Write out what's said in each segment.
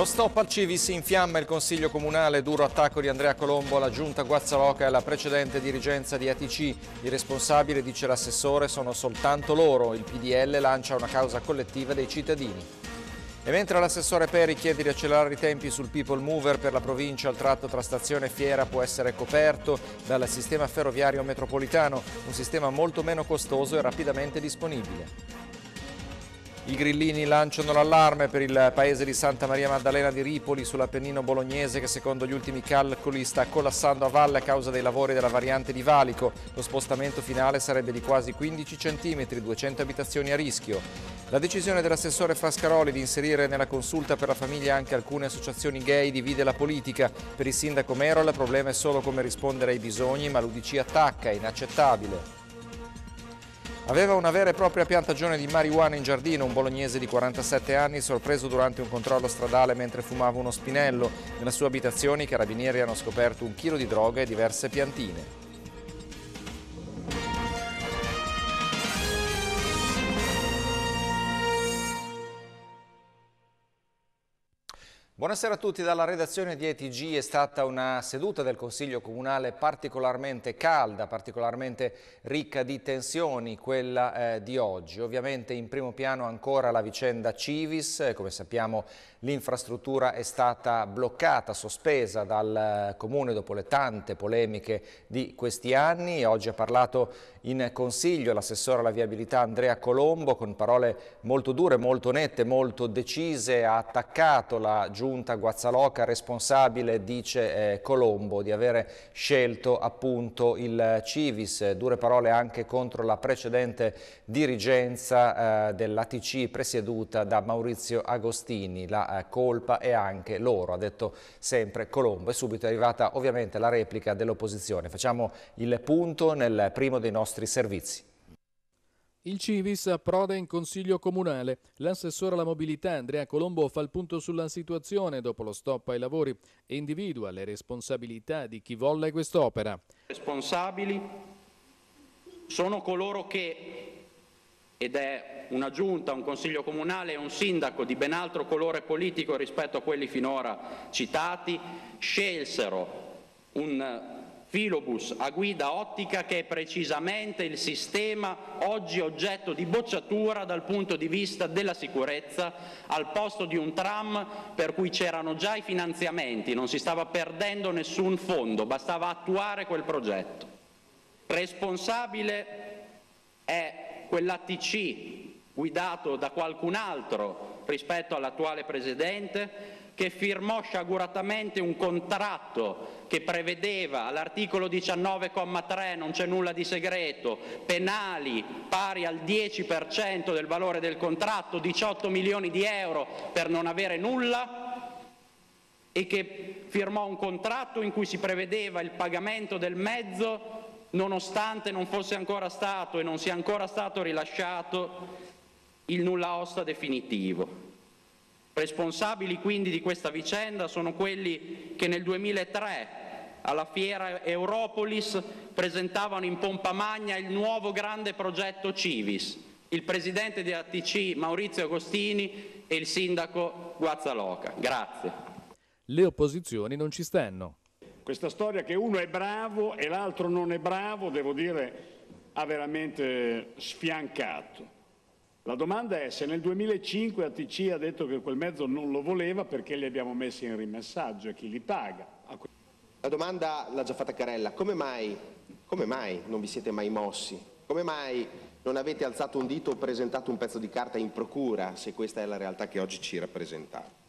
Lo stop al Civis infiamma il Consiglio Comunale, duro attacco di Andrea Colombo alla giunta Guazzaroca e alla precedente dirigenza di ATC. I responsabili, dice l'assessore, sono soltanto loro. Il PDL lancia una causa collettiva dei cittadini. E mentre l'assessore Peri chiede di accelerare i tempi sul People Mover per la provincia, il tratto tra stazione e fiera può essere coperto dal sistema ferroviario metropolitano, un sistema molto meno costoso e rapidamente disponibile. I grillini lanciano l'allarme per il paese di Santa Maria Maddalena di Ripoli sull'Appennino bolognese che secondo gli ultimi calcoli sta collassando a valle a causa dei lavori della variante di Valico. Lo spostamento finale sarebbe di quasi 15 cm, 200 abitazioni a rischio. La decisione dell'assessore Frascaroli di inserire nella consulta per la famiglia anche alcune associazioni gay divide la politica. Per il sindaco Merol il problema è solo come rispondere ai bisogni, ma l'Udc attacca, è inaccettabile. Aveva una vera e propria piantagione di marijuana in giardino, un bolognese di 47 anni sorpreso durante un controllo stradale mentre fumava uno spinello. Nella sua abitazione i carabinieri hanno scoperto un chilo di droga e diverse piantine. Buonasera a tutti dalla redazione di ETG, è stata una seduta del Consiglio Comunale particolarmente calda, particolarmente ricca di tensioni quella eh, di oggi. Ovviamente in primo piano ancora la vicenda Civis, eh, come sappiamo l'infrastruttura è stata bloccata, sospesa dal eh, Comune dopo le tante polemiche di questi anni. Oggi ha parlato in Consiglio l'assessore alla viabilità Andrea Colombo con parole molto dure, molto nette, molto decise, ha attaccato la giunta giunta Guazzaloca responsabile, dice eh, Colombo, di avere scelto appunto il Civis. Dure parole anche contro la precedente dirigenza eh, dell'ATC presieduta da Maurizio Agostini. La eh, colpa è anche loro, ha detto sempre Colombo. E subito è arrivata ovviamente la replica dell'opposizione. Facciamo il punto nel primo dei nostri servizi. Il Civis approda in Consiglio Comunale. L'assessore alla mobilità Andrea Colombo fa il punto sulla situazione dopo lo stop ai lavori e individua le responsabilità di chi volle quest'opera. Responsabili sono coloro che, ed è una giunta, un Consiglio Comunale e un sindaco di ben altro colore politico rispetto a quelli finora citati, scelsero un Filobus a guida ottica che è precisamente il sistema oggi oggetto di bocciatura dal punto di vista della sicurezza al posto di un tram per cui c'erano già i finanziamenti, non si stava perdendo nessun fondo, bastava attuare quel progetto. Responsabile è quell'ATC guidato da qualcun altro rispetto all'attuale Presidente che firmò sciaguratamente un contratto che prevedeva all'articolo 19,3, non c'è nulla di segreto, penali pari al 10% del valore del contratto, 18 milioni di euro per non avere nulla, e che firmò un contratto in cui si prevedeva il pagamento del mezzo nonostante non fosse ancora stato e non sia ancora stato rilasciato il nulla osta definitivo. Responsabili quindi di questa vicenda sono quelli che nel 2003 alla fiera Europolis presentavano in pompa magna il nuovo grande progetto Civis, il presidente di ATC Maurizio Agostini e il sindaco Guazzaloca. Grazie. Le opposizioni non ci stanno. Questa storia che uno è bravo e l'altro non è bravo, devo dire, ha veramente sfiancato. La domanda è se nel 2005 ATC ha detto che quel mezzo non lo voleva perché li abbiamo messi in rimessaggio e chi li paga. La domanda l'ha già fatta Carella, come mai, come mai non vi siete mai mossi? Come mai non avete alzato un dito o presentato un pezzo di carta in procura se questa è la realtà che oggi ci rappresentate?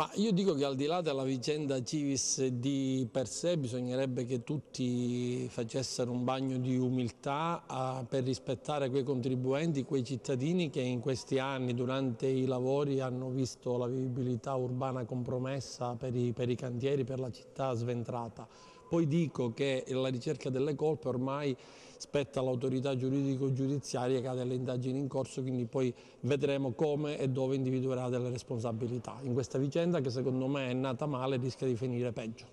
Ma io dico che al di là della vicenda Civis di per sé bisognerebbe che tutti facessero un bagno di umiltà per rispettare quei contribuenti, quei cittadini che in questi anni durante i lavori hanno visto la vivibilità urbana compromessa per i, per i cantieri, per la città sventrata. Poi dico che la ricerca delle colpe ormai spetta all'autorità giuridico-giudiziaria che ha delle indagini in corso, quindi poi vedremo come e dove individuerà delle responsabilità in questa vicenda che secondo me è nata male e rischia di finire peggio.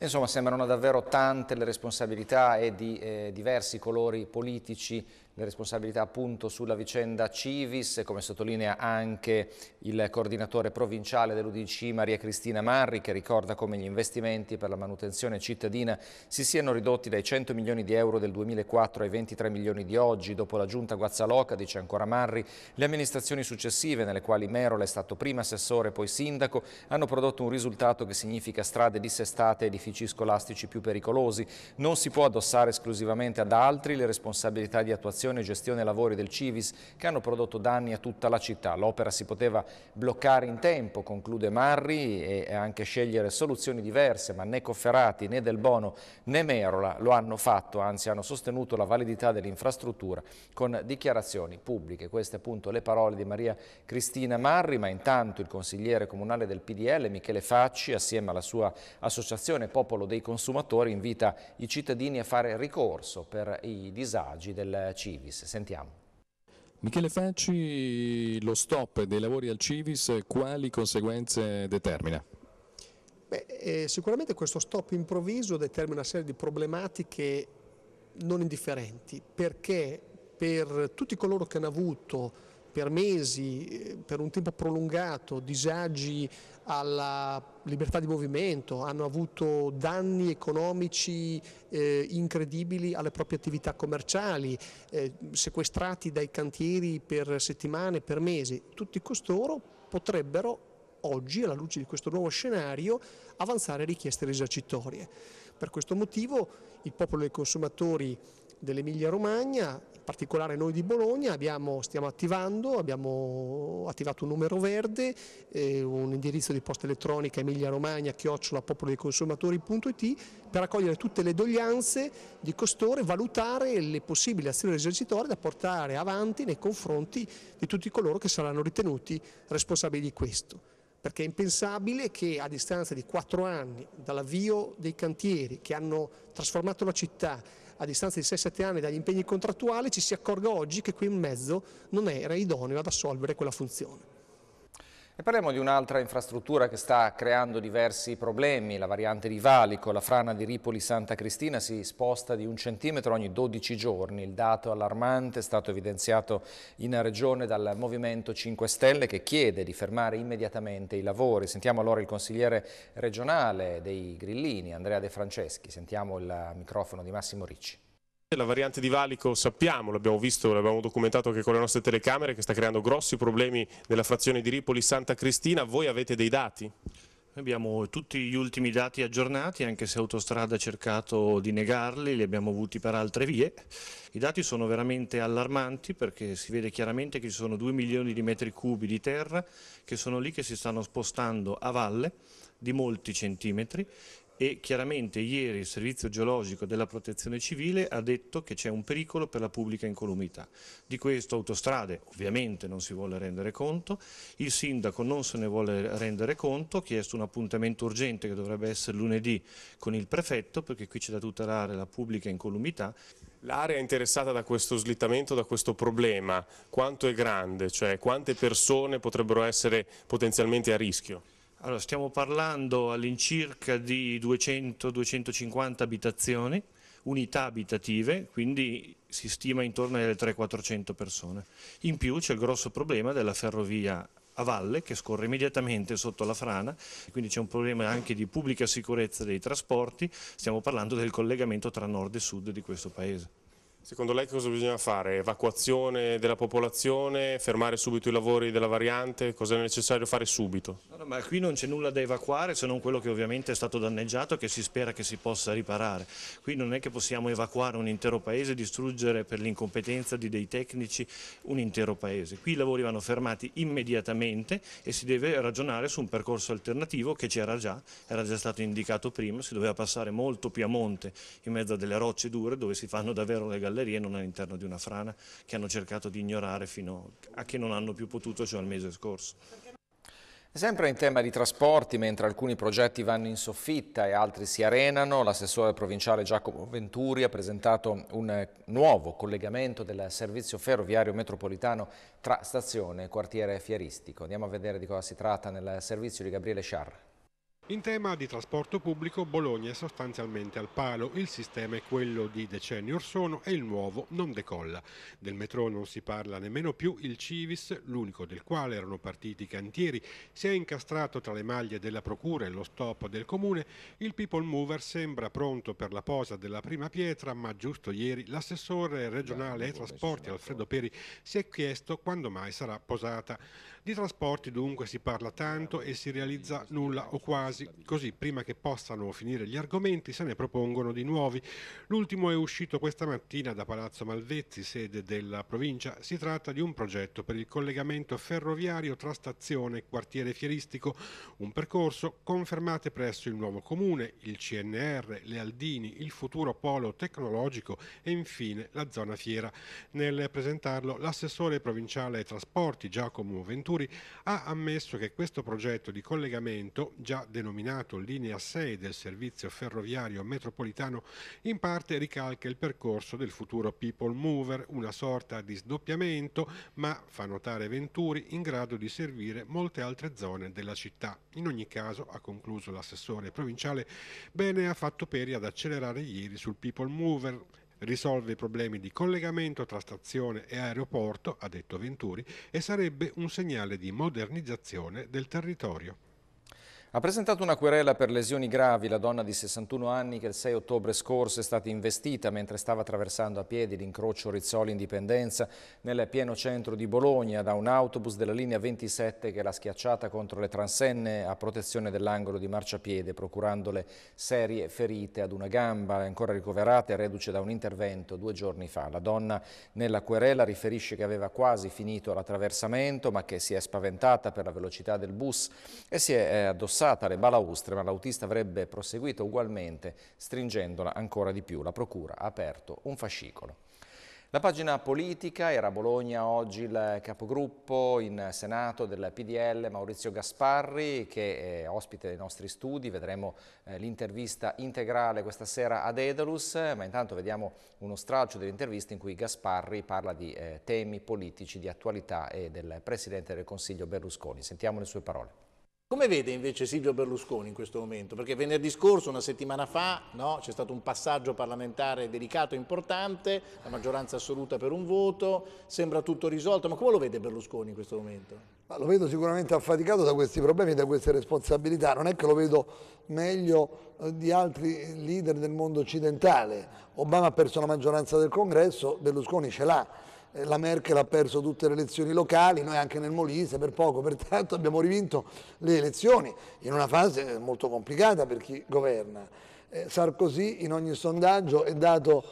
Insomma, sembrano davvero tante le responsabilità e di eh, diversi colori politici le responsabilità appunto sulla vicenda Civis, come sottolinea anche il coordinatore provinciale dell'Udc Maria Cristina Marri, che ricorda come gli investimenti per la manutenzione cittadina si siano ridotti dai 100 milioni di euro del 2004 ai 23 milioni di oggi. Dopo la giunta Guazzaloca, dice ancora Marri, le amministrazioni successive, nelle quali Merola è stato prima assessore e poi sindaco, hanno prodotto un risultato che significa strade dissestate e edifici scolastici più pericolosi. Non si può addossare esclusivamente ad altri le responsabilità di attuazione manutenzione e gestione lavori del Civis che hanno prodotto danni a tutta la città. L'opera si poteva bloccare in tempo, conclude Marri, e anche scegliere soluzioni diverse, ma né Cofferati né Del Bono né Merola lo hanno fatto, anzi hanno sostenuto la validità dell'infrastruttura con dichiarazioni pubbliche. Queste appunto le parole di Maria Cristina Marri, ma intanto il consigliere comunale del PDL Michele Facci, assieme alla sua associazione Popolo dei Consumatori, invita i cittadini a fare ricorso per i disagi del Civis. Civis. Sentiamo. Michele Facci, lo stop dei lavori al Civis quali conseguenze determina? Beh, eh, sicuramente questo stop improvviso determina una serie di problematiche non indifferenti perché per tutti coloro che hanno avuto per mesi, eh, per un tempo prolungato, disagi alla libertà di movimento, hanno avuto danni economici eh, incredibili alle proprie attività commerciali, eh, sequestrati dai cantieri per settimane, per mesi. Tutti costoro potrebbero oggi, alla luce di questo nuovo scenario, avanzare richieste risarcitorie. Per questo motivo il popolo dei consumatori dell'Emilia Romagna, in particolare noi di Bologna, abbiamo, stiamo attivando, abbiamo attivato un numero verde, eh, un indirizzo di posta elettronica emilia romagna chiocciola popolo dei consumatori.it per raccogliere tutte le doglianze di costore, valutare le possibili azioni risarcitorie da portare avanti nei confronti di tutti coloro che saranno ritenuti responsabili di questo perché è impensabile che a distanza di quattro anni dall'avvio dei cantieri che hanno trasformato la città, a distanza di 6-7 anni dagli impegni contrattuali, ci si accorga oggi che qui quel mezzo non era idoneo ad assolvere quella funzione. E parliamo di un'altra infrastruttura che sta creando diversi problemi, la variante di Valico, la frana di Ripoli-Santa Cristina si sposta di un centimetro ogni 12 giorni, il dato allarmante è stato evidenziato in regione dal Movimento 5 Stelle che chiede di fermare immediatamente i lavori. Sentiamo allora il consigliere regionale dei Grillini, Andrea De Franceschi, sentiamo il microfono di Massimo Ricci. La variante di Valico sappiamo, l'abbiamo visto, l'abbiamo documentato anche con le nostre telecamere, che sta creando grossi problemi nella frazione di Ripoli-Santa Cristina. Voi avete dei dati? Abbiamo tutti gli ultimi dati aggiornati, anche se Autostrada ha cercato di negarli, li abbiamo avuti per altre vie. I dati sono veramente allarmanti perché si vede chiaramente che ci sono 2 milioni di metri cubi di terra che sono lì che si stanno spostando a valle di molti centimetri e chiaramente ieri il servizio geologico della protezione civile ha detto che c'è un pericolo per la pubblica incolumità. Di questo autostrade ovviamente non si vuole rendere conto, il sindaco non se ne vuole rendere conto, ha chiesto un appuntamento urgente che dovrebbe essere lunedì con il prefetto perché qui c'è da tutelare la pubblica incolumità. L'area interessata da questo slittamento, da questo problema, quanto è grande? Cioè quante persone potrebbero essere potenzialmente a rischio? Allora, stiamo parlando all'incirca di 200-250 abitazioni, unità abitative, quindi si stima intorno alle 300-400 persone. In più c'è il grosso problema della ferrovia a valle che scorre immediatamente sotto la frana, quindi c'è un problema anche di pubblica sicurezza dei trasporti, stiamo parlando del collegamento tra nord e sud di questo paese. Secondo lei cosa bisogna fare? Evacuazione della popolazione, fermare subito i lavori della variante? Cosa è necessario fare subito? No, no, ma qui non c'è nulla da evacuare se non quello che ovviamente è stato danneggiato e che si spera che si possa riparare. Qui non è che possiamo evacuare un intero paese, e distruggere per l'incompetenza di dei tecnici un intero paese. Qui i lavori vanno fermati immediatamente e si deve ragionare su un percorso alternativo che c'era già, era già stato indicato prima, si doveva passare molto più a monte in mezzo a delle rocce dure dove si fanno davvero le gallerie gallerie, non all'interno di una frana che hanno cercato di ignorare fino a che non hanno più potuto, cioè al mese scorso. Sempre in tema di trasporti, mentre alcuni progetti vanno in soffitta e altri si arenano, l'assessore provinciale Giacomo Venturi ha presentato un nuovo collegamento del servizio ferroviario metropolitano tra stazione e quartiere fieristico. Andiamo a vedere di cosa si tratta nel servizio di Gabriele Sciarra. In tema di trasporto pubblico Bologna è sostanzialmente al palo, il sistema è quello di decenni or sono e il nuovo non decolla. Del metro non si parla nemmeno più, il Civis, l'unico del quale erano partiti i cantieri, si è incastrato tra le maglie della procura e lo stop del comune, il People Mover sembra pronto per la posa della prima pietra, ma giusto ieri l'assessore regionale ai trasporti Alfredo Peri si è chiesto quando mai sarà posata. Di trasporti dunque si parla tanto e si realizza nulla o quasi, così prima che possano finire gli argomenti se ne propongono di nuovi. L'ultimo è uscito questa mattina da Palazzo Malvezzi, sede della provincia. Si tratta di un progetto per il collegamento ferroviario tra stazione e quartiere fieristico, un percorso confermato presso il nuovo comune, il CNR, le Aldini, il futuro polo tecnologico e infine la zona fiera. Nel presentarlo l'assessore provinciale ai trasporti Giacomo Ventura Arcuri ha ammesso che questo progetto di collegamento, già denominato linea 6 del servizio ferroviario metropolitano, in parte ricalca il percorso del futuro People Mover, una sorta di sdoppiamento, ma, fa notare Venturi, in grado di servire molte altre zone della città. In ogni caso, ha concluso l'assessore provinciale, bene ha fatto Peri ad accelerare ieri sul People Mover risolve i problemi di collegamento tra stazione e aeroporto, ha detto Venturi, e sarebbe un segnale di modernizzazione del territorio. Ha presentato una querela per lesioni gravi la donna di 61 anni che il 6 ottobre scorso è stata investita mentre stava attraversando a piedi l'incrocio Rizzoli-Indipendenza nel pieno centro di Bologna da un autobus della linea 27 che l'ha schiacciata contro le transenne a protezione dell'angolo di marciapiede procurandole serie ferite ad una gamba ancora ricoverata e reduce da un intervento due giorni fa. La donna nella querela riferisce che aveva quasi finito l'attraversamento ma che si è spaventata per la velocità del bus e si è eh, addossata affossata le balaustre, ma l'autista avrebbe proseguito ugualmente, stringendola ancora di più. La procura ha aperto un fascicolo. La pagina politica era a Bologna oggi il capogruppo in Senato del PDL Maurizio Gasparri che è ospite dei nostri studi, vedremo eh, l'intervista integrale questa sera ad Edalus, ma intanto vediamo uno stralcio dell'intervista in cui Gasparri parla di eh, temi politici, di attualità e del Presidente del Consiglio Berlusconi. Sentiamo le sue parole. Come vede invece Silvio Berlusconi in questo momento? Perché venerdì scorso, una settimana fa, no, c'è stato un passaggio parlamentare delicato e importante, la maggioranza assoluta per un voto, sembra tutto risolto, ma come lo vede Berlusconi in questo momento? Ma lo vedo sicuramente affaticato da questi problemi e da queste responsabilità, non è che lo vedo meglio eh, di altri leader del mondo occidentale, Obama ha perso la maggioranza del congresso, Berlusconi ce l'ha eh, la Merkel ha perso tutte le elezioni locali, noi anche nel Molise per poco, pertanto abbiamo rivinto le elezioni in una fase eh, molto complicata per chi governa. Eh, Sarkozy in ogni sondaggio è dato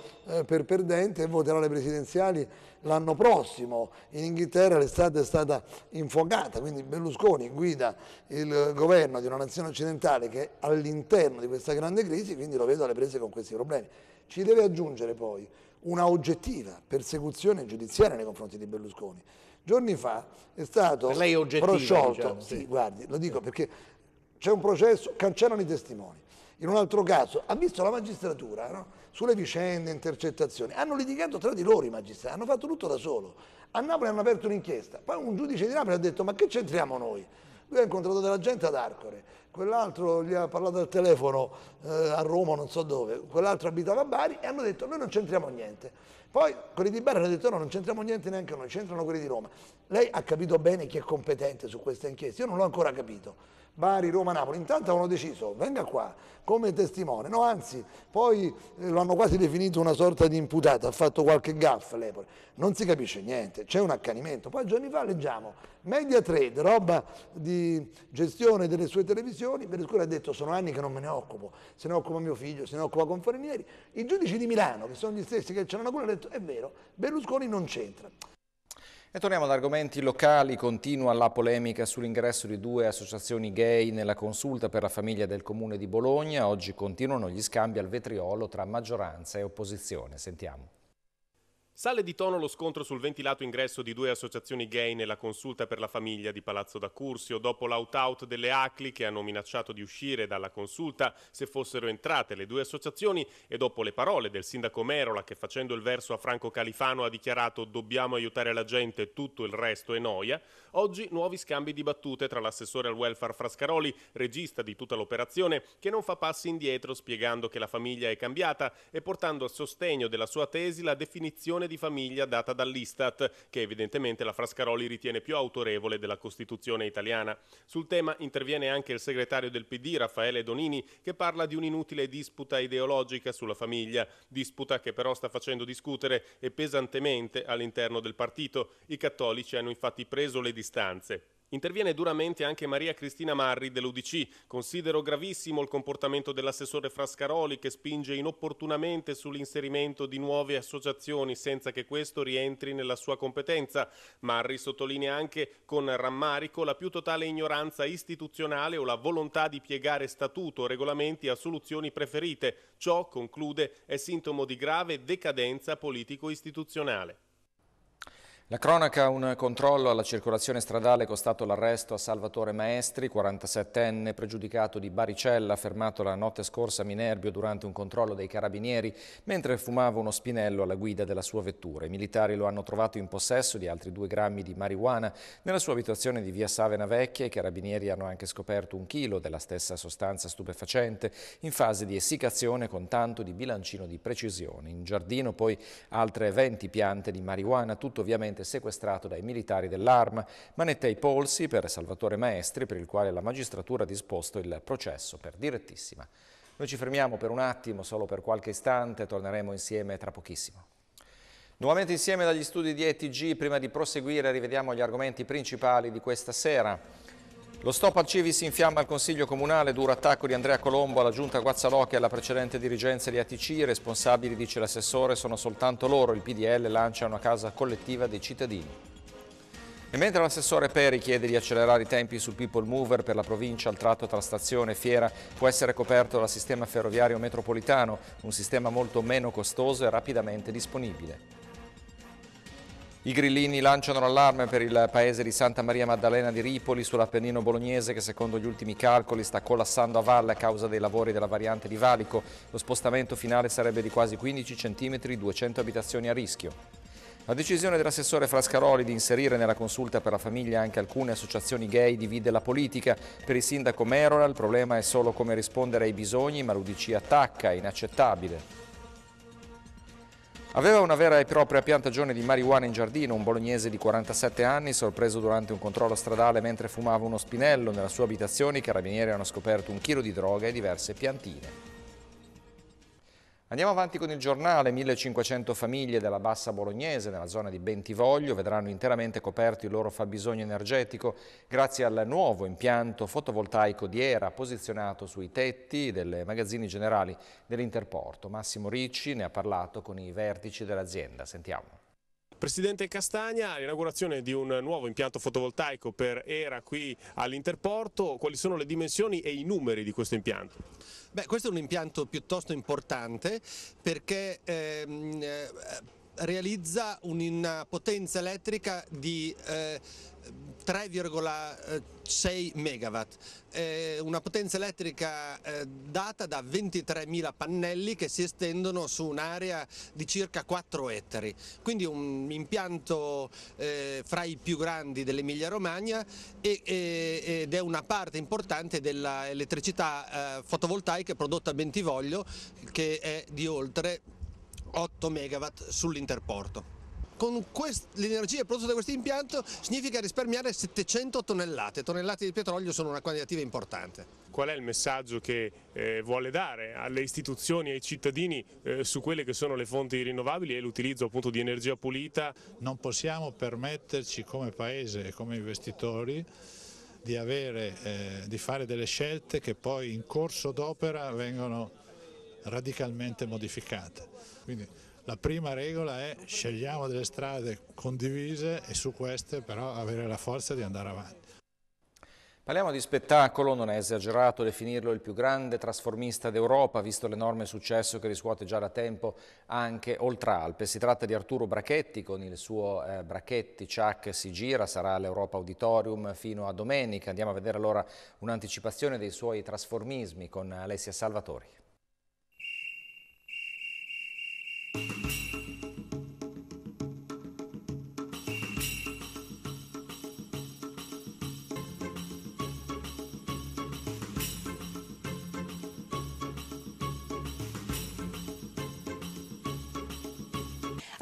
per perdente e voterà le presidenziali l'anno prossimo. In Inghilterra l'estate è stata infuocata, quindi Berlusconi guida il governo di una nazione occidentale che è all'interno di questa grande crisi, quindi lo vedo alle prese con questi problemi. Ci deve aggiungere poi una oggettiva persecuzione giudiziaria nei confronti di Berlusconi. Giorni fa è stato prosciolto, diciamo, sì. sì, guardi, lo dico sì. perché c'è un processo, cancellano i testimoni. In un altro caso, ha visto la magistratura no? sulle vicende, intercettazioni, hanno litigato tra di loro i magistrati, hanno fatto tutto da solo. A Napoli hanno aperto un'inchiesta, poi un giudice di Napoli ha detto ma che c'entriamo noi? Lui ha incontrato della gente ad Arcore, quell'altro gli ha parlato al telefono eh, a Roma, non so dove, quell'altro abitava a Bari e hanno detto noi non c'entriamo niente. Poi quelli di Bari hanno detto no, non c'entriamo niente neanche noi, c'entrano quelli di Roma. Lei ha capito bene chi è competente su questa inchiesta, io non l'ho ancora capito. Bari, Roma, Napoli, intanto avevano deciso, venga qua come testimone, no anzi poi eh, lo hanno quasi definito una sorta di imputato, ha fatto qualche gaff l'Epore, non si capisce niente, c'è un accanimento, poi giorni fa leggiamo Media Trade, roba di gestione delle sue televisioni, Berlusconi ha detto sono anni che non me ne occupo, se ne occupa mio figlio, se ne occupa Confarinieri, i giudici di Milano che sono gli stessi che c'erano quello hanno detto è vero, Berlusconi non c'entra. E torniamo ad argomenti locali, continua la polemica sull'ingresso di due associazioni gay nella consulta per la famiglia del comune di Bologna. Oggi continuano gli scambi al vetriolo tra maggioranza e opposizione. Sentiamo. Sale di tono lo scontro sul ventilato ingresso di due associazioni gay nella consulta per la famiglia di Palazzo da Cursio dopo l'out-out delle ACLI che hanno minacciato di uscire dalla consulta se fossero entrate le due associazioni e dopo le parole del sindaco Merola che facendo il verso a Franco Califano ha dichiarato dobbiamo aiutare la gente, tutto il resto è noia, Oggi nuovi scambi di battute tra l'assessore al welfare Frascaroli, regista di tutta l'operazione, che non fa passi indietro spiegando che la famiglia è cambiata e portando a sostegno della sua tesi la definizione di famiglia data dall'Istat, che evidentemente la Frascaroli ritiene più autorevole della Costituzione italiana. Sul tema interviene anche il segretario del PD Raffaele Donini, che parla di un'inutile disputa ideologica sulla famiglia, disputa che però sta facendo discutere e pesantemente all'interno del partito. I cattolici hanno infatti preso le distanze istanze. Interviene duramente anche Maria Cristina Marri dell'Udc. Considero gravissimo il comportamento dell'assessore Frascaroli che spinge inopportunamente sull'inserimento di nuove associazioni senza che questo rientri nella sua competenza. Marri sottolinea anche con rammarico la più totale ignoranza istituzionale o la volontà di piegare statuto o regolamenti a soluzioni preferite. Ciò, conclude, è sintomo di grave decadenza politico-istituzionale. La cronaca, un controllo alla circolazione stradale è costato l'arresto a Salvatore Maestri, 47enne, pregiudicato di Baricella, fermato la notte scorsa a Minerbio durante un controllo dei carabinieri mentre fumava uno spinello alla guida della sua vettura. I militari lo hanno trovato in possesso di altri due grammi di marijuana nella sua abitazione di via Savena Vecchia. I carabinieri hanno anche scoperto un chilo della stessa sostanza stupefacente in fase di essiccazione con tanto di bilancino di precisione. In giardino poi altre 20 piante di marijuana, tutto ovviamente inizialmente sequestrato dai militari dell'ARM, Manette ne polsi per Salvatore Maestri, per il quale la magistratura ha disposto il processo per direttissima. Noi ci fermiamo per un attimo, solo per qualche istante, torneremo insieme tra pochissimo. Nuovamente insieme dagli studi di ETG, prima di proseguire rivediamo gli argomenti principali di questa sera. Lo stop al Civi si infiamma al Consiglio Comunale, duro attacco di Andrea Colombo alla Giunta Guazzalò e alla precedente dirigenza di ATC, i responsabili, dice l'assessore, sono soltanto loro, il PDL lancia una casa collettiva dei cittadini. E mentre l'assessore Peri chiede di accelerare i tempi sul People Mover per la provincia, il tratto tra stazione e fiera può essere coperto dal sistema ferroviario metropolitano, un sistema molto meno costoso e rapidamente disponibile. I grillini lanciano l'allarme per il paese di Santa Maria Maddalena di Ripoli sull'Appennino bolognese che secondo gli ultimi calcoli sta collassando a valle a causa dei lavori della variante di Valico. Lo spostamento finale sarebbe di quasi 15 cm, 200 abitazioni a rischio. La decisione dell'assessore Frascaroli di inserire nella consulta per la famiglia anche alcune associazioni gay divide la politica. Per il sindaco Merola il problema è solo come rispondere ai bisogni, ma l'Udc attacca, è inaccettabile. Aveva una vera e propria piantagione di marijuana in giardino, un bolognese di 47 anni sorpreso durante un controllo stradale mentre fumava uno spinello. Nella sua abitazione i carabinieri hanno scoperto un chilo di droga e diverse piantine. Andiamo avanti con il giornale, 1500 famiglie della bassa bolognese nella zona di Bentivoglio vedranno interamente coperto il loro fabbisogno energetico grazie al nuovo impianto fotovoltaico di Era posizionato sui tetti delle magazzini generali dell'Interporto. Massimo Ricci ne ha parlato con i vertici dell'azienda, sentiamo. Presidente Castagna, l'inaugurazione di un nuovo impianto fotovoltaico per ERA qui all'Interporto, quali sono le dimensioni e i numeri di questo impianto? Beh, questo è un impianto piuttosto importante perché ehm, eh, realizza una potenza elettrica di eh, 3,6 megawatt, eh, una potenza elettrica eh, data da 23.000 pannelli che si estendono su un'area di circa 4 ettari, quindi un impianto eh, fra i più grandi dell'Emilia Romagna e, e, ed è una parte importante dell'elettricità eh, fotovoltaica prodotta a Bentivoglio che è di oltre 8 MW sull'interporto. Con l'energia prodotta da questo impianto significa risparmiare 700 tonnellate, tonnellate di petrolio sono una quantitativa importante. Qual è il messaggio che eh, vuole dare alle istituzioni e ai cittadini eh, su quelle che sono le fonti rinnovabili e l'utilizzo appunto di energia pulita? Non possiamo permetterci come paese e come investitori di, avere, eh, di fare delle scelte che poi in corso d'opera vengono radicalmente modificate. Quindi la prima regola è scegliamo delle strade condivise e su queste però avere la forza di andare avanti. Parliamo di spettacolo, non è esagerato definirlo il più grande trasformista d'Europa, visto l'enorme successo che riscuote già da tempo anche oltre Alpe. Si tratta di Arturo Brachetti, con il suo eh, Brachetti Ciac si gira, sarà all'Europa Auditorium fino a domenica. Andiamo a vedere allora un'anticipazione dei suoi trasformismi con Alessia Salvatori.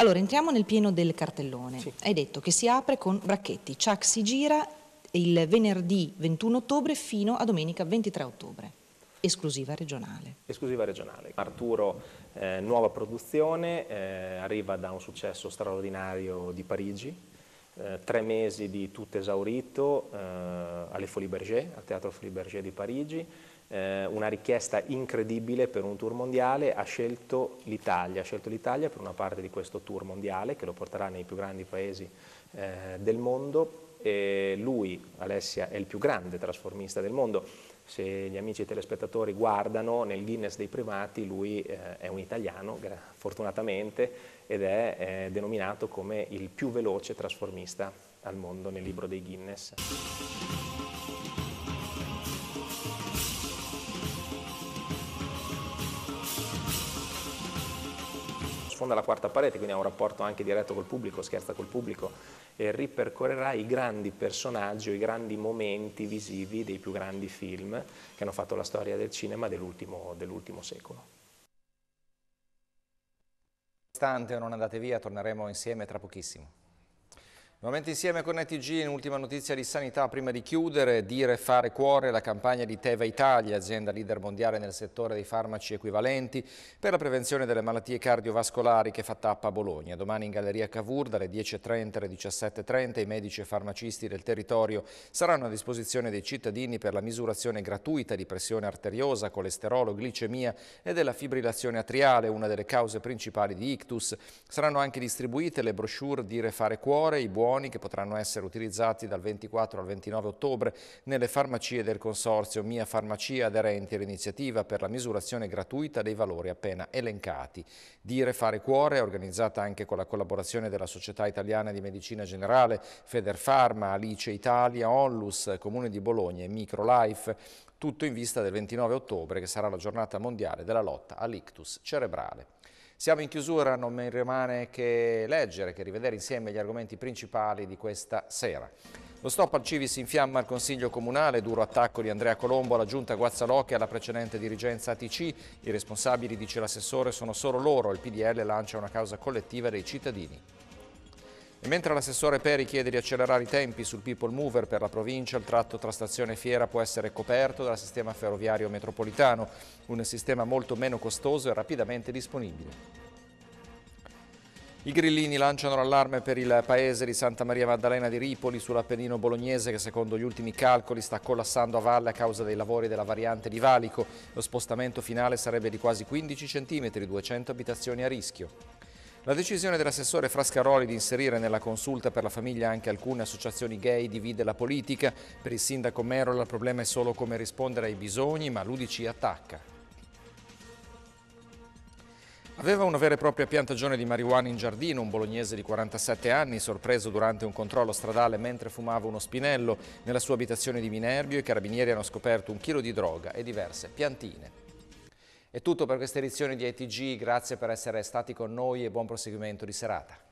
Allora, entriamo nel pieno del cartellone. Sì. Hai detto che si apre con Bracchetti. Chuck si gira il venerdì 21 ottobre fino a domenica 23 ottobre. Esclusiva regionale. Esclusiva regionale. Arturo, eh, nuova produzione, eh, arriva da un successo straordinario di Parigi, eh, tre mesi di tutto esaurito eh, alle Folies Berger, al Teatro Folies Berger di Parigi, eh, una richiesta incredibile per un tour mondiale, ha scelto l'Italia, ha scelto l'Italia per una parte di questo tour mondiale che lo porterà nei più grandi paesi eh, del mondo. E lui, Alessia, è il più grande trasformista del mondo. Se gli amici telespettatori guardano nel Guinness dei primati, lui eh, è un italiano, fortunatamente, ed è denominato come il più veloce trasformista al mondo nel libro dei Guinness. sfonda la quarta parete, quindi ha un rapporto anche diretto col pubblico, scherza col pubblico, e ripercorrerà i grandi personaggi, o i grandi momenti visivi dei più grandi film che hanno fatto la storia del cinema dell'ultimo dell secolo. Stante, non andate via, torneremo insieme tra pochissimo. Nuovamente insieme con NTG, un'ultima notizia di sanità prima di chiudere, dire fare cuore la campagna di Teva Italia, azienda leader mondiale nel settore dei farmaci equivalenti per la prevenzione delle malattie cardiovascolari che fa tappa a Bologna. Domani in Galleria Cavour dalle 10.30 alle 17.30 i medici e farmacisti del territorio saranno a disposizione dei cittadini per la misurazione gratuita di pressione arteriosa, colesterolo, glicemia e della fibrillazione atriale, una delle cause principali di ictus. Saranno anche distribuite le brochure dire fare cuore, i buoni buoni che potranno essere utilizzati dal 24 al 29 ottobre nelle farmacie del Consorzio Mia Farmacia aderenti all'iniziativa per la misurazione gratuita dei valori appena elencati. Dire Fare Cuore è organizzata anche con la collaborazione della Società Italiana di Medicina Generale, Federfarma, Alice Italia, Onlus, Comune di Bologna e Microlife, tutto in vista del 29 ottobre che sarà la giornata mondiale della lotta all'ictus cerebrale. Siamo in chiusura, non mi rimane che leggere, che rivedere insieme gli argomenti principali di questa sera. Lo stop al Civis infiamma al Consiglio Comunale, duro attacco di Andrea Colombo alla Giunta Guazzalocchi e alla precedente dirigenza ATC. I responsabili, dice l'assessore, sono solo loro, il PDL lancia una causa collettiva dei cittadini. E mentre l'assessore Peri chiede di accelerare i tempi sul People Mover per la provincia, il tratto tra stazione e fiera può essere coperto dal sistema ferroviario metropolitano, un sistema molto meno costoso e rapidamente disponibile. I grillini lanciano l'allarme per il paese di Santa Maria Maddalena di Ripoli sull'Appennino bolognese che secondo gli ultimi calcoli sta collassando a valle a causa dei lavori della variante di Valico. Lo spostamento finale sarebbe di quasi 15 cm, 200 abitazioni a rischio. La decisione dell'assessore Frascaroli di inserire nella consulta per la famiglia anche alcune associazioni gay divide la politica. Per il sindaco Merola il problema è solo come rispondere ai bisogni, ma l'Udici attacca. Aveva una vera e propria piantagione di marijuana in giardino, un bolognese di 47 anni, sorpreso durante un controllo stradale mentre fumava uno spinello. Nella sua abitazione di Minerbio i carabinieri hanno scoperto un chilo di droga e diverse piantine. È tutto per questa edizione di ITG, grazie per essere stati con noi e buon proseguimento di serata.